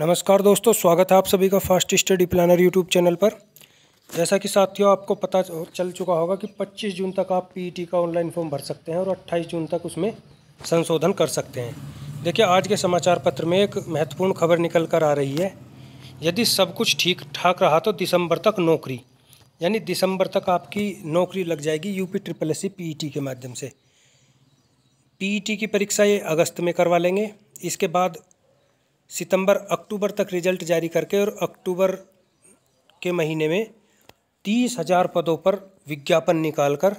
नमस्कार दोस्तों स्वागत है आप सभी का fast study planner YouTube channel पर जैसा कि साथियों आपको पता चल चुका होगा कि 25 जून तक आप पीटी e का ऑनलाइन फॉर्म भर सकते हैं और 28 जून तक उसमें संशोधन कर सकते हैं देखिए आज के समाचार पत्र में एक महत्वपूर्ण खबर निकल कर आ रही है यदि सब कुछ ठीक ठाक रहा तो दिसंबर तक नौकरी यानी दिसंबर तक आपकी नौकरी लग जाएगी यूपी ट्रिपल एस सी के माध्यम से पीईटी e की परीक्षा ये अगस्त में करवा लेंगे इसके बाद सितंबर अक्टूबर तक रिजल्ट जारी करके और अक्टूबर के महीने में तीस हज़ार पदों पर विज्ञापन निकाल कर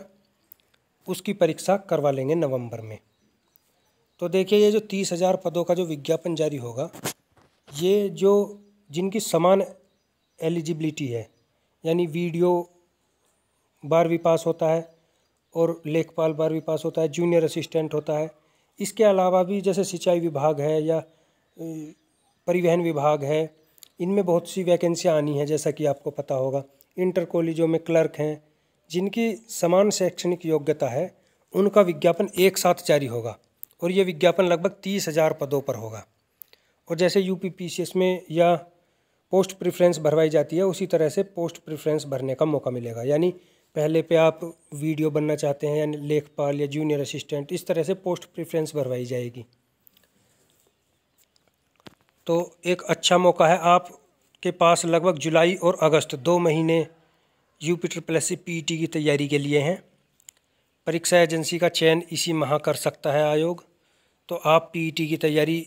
उसकी परीक्षा करवा लेंगे नवंबर में तो देखिए ये जो तीस हज़ार पदों का जो विज्ञापन जारी होगा ये जो जिनकी समान एलिजिबिलिटी है यानी वीडियो बारहवीं पास होता है और लेखपाल बारहवीं पास होता है जूनियर असिस्टेंट होता है इसके अलावा भी जैसे सिंचाई विभाग है या परिवहन विभाग है इनमें बहुत सी वैकेंसियाँ आनी हैं जैसा कि आपको पता होगा इंटर कॉलेजों में क्लर्क हैं जिनकी समान शैक्षणिक योग्यता है उनका विज्ञापन एक साथ जारी होगा और ये विज्ञापन लगभग तीस हज़ार पदों पर होगा और जैसे यू पी में या पोस्ट प्रेफरेंस भरवाई जाती है उसी तरह से पोस्ट प्रेफरेंस भरने का मौका मिलेगा यानी पहले पे आप वीडियो बनना चाहते हैं यानी लेखपाल या जूनियर असिस्टेंट इस तरह से पोस्ट प्रेफरेंस भरवाई जाएगी तो एक अच्छा मौका है आपके पास लगभग जुलाई और अगस्त दो महीने यूपीटर प्लस पी की तैयारी के लिए हैं परीक्षा एजेंसी का चयन इसी माह कर सकता है आयोग तो आप पीटी e की तैयारी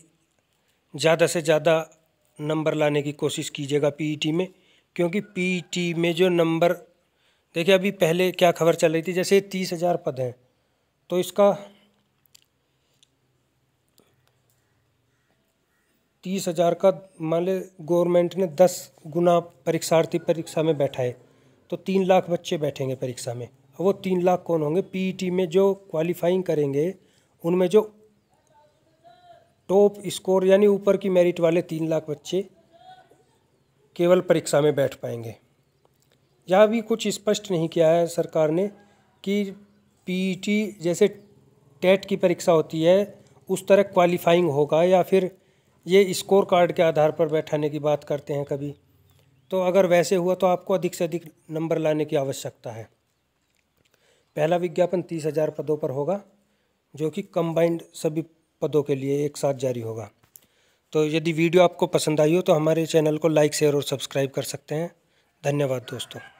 ज़्यादा से ज़्यादा नंबर लाने की कोशिश कीजिएगा पीटी e में क्योंकि पीटी e में जो नंबर देखिए अभी पहले क्या खबर चल रही थी जैसे तीस हज़ार पद हैं तो इसका तीस हज़ार का मान ले गवर्नमेंट ने दस गुना परीक्षार्थी परीक्षा में बैठाए तो तीन लाख बच्चे बैठेंगे परीक्षा में वो तीन लाख कौन होंगे पीईटी e में जो क्वालिफाइंग करेंगे उनमें जो टॉप स्कोर यानी ऊपर की मेरिट वाले तीन लाख बच्चे केवल परीक्षा में बैठ पाएंगे यह भी कुछ स्पष्ट नहीं किया है सरकार ने कि पीईटी e जैसे टेट की परीक्षा होती है उस तरह क्वालिफाइंग होगा या फिर ये स्कोर कार्ड के आधार पर बैठाने की बात करते हैं कभी तो अगर वैसे हुआ तो आपको अधिक से अधिक नंबर लाने की आवश्यकता है पहला विज्ञापन तीस हज़ार पदों पर होगा जो कि कंबाइंड सभी पदों के लिए एक साथ जारी होगा तो यदि वीडियो आपको पसंद आई हो तो हमारे चैनल को लाइक शेयर और सब्सक्राइब कर सकते हैं धन्यवाद दोस्तों